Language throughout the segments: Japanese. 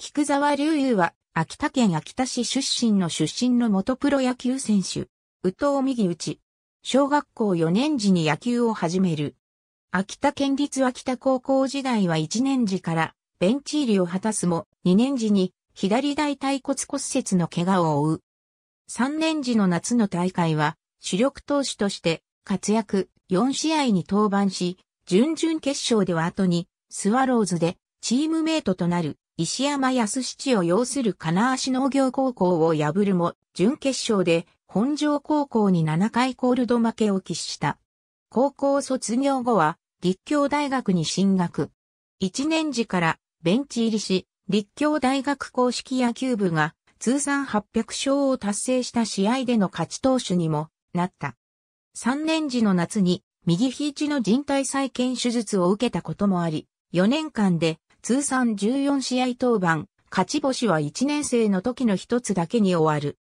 菊沢隆悠は、秋田県秋田市出身の出身の元プロ野球選手、宇藤右ち。小学校4年時に野球を始める。秋田県立秋田高校時代は1年時からベンチ入りを果たすも、2年時に左大腿骨骨折の怪我を負う。3年時の夏の大会は、主力投手として活躍4試合に登板し、準々決勝では後にスワローズでチームメイトとなる石山康七を擁する金足農業高校を破るも、準決勝で本庄高校に7回コールド負けを喫した。高校卒業後は、立教大学に進学。1年時からベンチ入りし、立教大学公式野球部が通算800勝を達成した試合での勝ち投手にもなった。3年時の夏に右肘の人体再建手術を受けたこともあり、4年間で通算14試合登板、勝ち星は1年生の時の一つだけに終わる。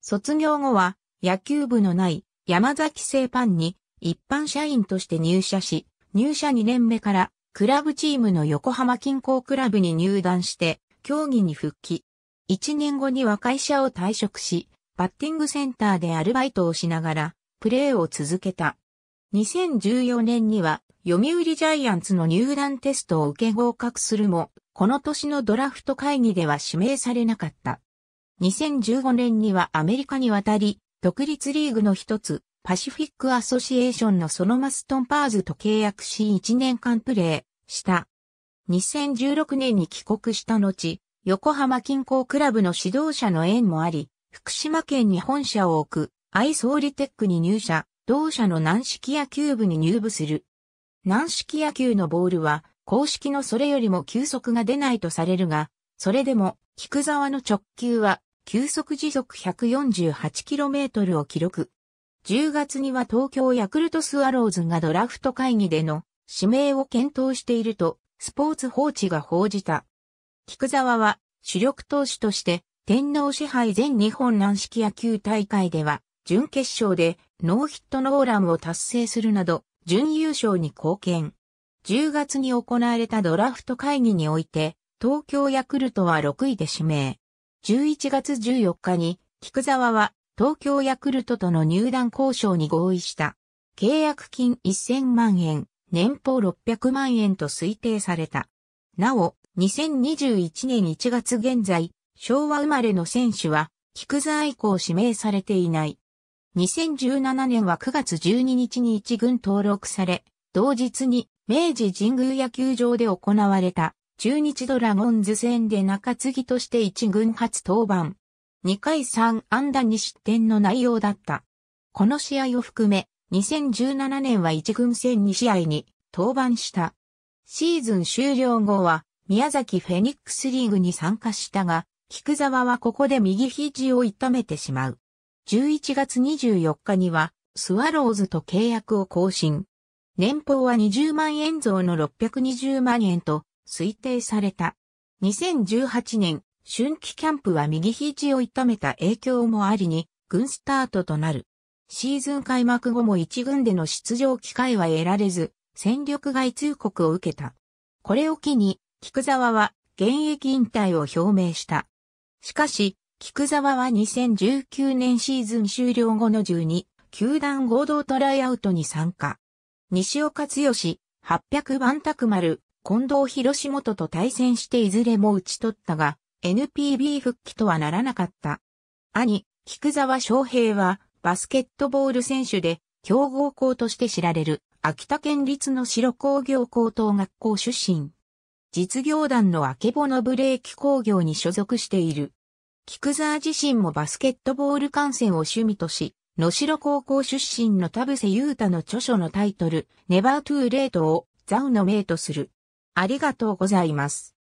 卒業後は野球部のない山崎製パンに一般社員として入社し、入社2年目からクラブチームの横浜近郊クラブに入団して競技に復帰。1年後には会社を退職し、バッティングセンターでアルバイトをしながらプレーを続けた。2014年には読売ジャイアンツの入団テストを受け合格するも、この年のドラフト会議では指名されなかった。2015年にはアメリカに渡り、独立リーグの一つ、パシフィックアソシエーションのソノマストンパーズと契約し1年間プレーした。2016年に帰国した後、横浜近郊クラブの指導者の縁もあり、福島県に本社を置く、アイソーリテックに入社、同社の軟式野球部に入部する。軟式野球のボールは、公式のそれよりも球速が出ないとされるが、それでも、菊沢の直球は、球速時速 148km を記録。10月には東京ヤクルトスワローズがドラフト会議での指名を検討していると、スポーツ報知が報じた。菊沢は、主力投手として、天皇支配全日本軟式野球大会では、準決勝でノーヒットノーランを達成するなど、準優勝に貢献。10月に行われたドラフト会議において、東京ヤクルトは6位で指名。11月14日に、菊沢は東京ヤクルトとの入団交渉に合意した。契約金1000万円、年俸600万円と推定された。なお、2021年1月現在、昭和生まれの選手は、菊沢以降指名されていない。2017年は9月12日に一軍登録され、同日に明治神宮野球場で行われた中日ドラゴンズ戦で中継ぎとして一軍初登板。2回3安打2失点の内容だった。この試合を含め、2017年は一軍戦2試合に登板した。シーズン終了後は宮崎フェニックスリーグに参加したが、菊沢はここで右肘を痛めてしまう。11月24日には、スワローズと契約を更新。年俸は20万円増の620万円と推定された。2018年、春季キャンプは右肘を痛めた影響もありに、軍スタートとなる。シーズン開幕後も一軍での出場機会は得られず、戦力外通告を受けた。これを機に、菊沢は現役引退を表明した。しかし、菊沢は2019年シーズン終了後の12、球団合同トライアウトに参加。西岡剛、800番拓丸、近藤広志元と対戦していずれも打ち取ったが、NPB 復帰とはならなかった。兄、菊沢翔平は、バスケットボール選手で、強豪校として知られる、秋田県立の白工業高等学校出身。実業団の明けぼのブレーキ工業に所属している。キクザー自身もバスケットボール観戦を趣味とし、野城高校出身の田臥勇太の著書のタイトル、ネバートゥーレートをザウの名とする。ありがとうございます。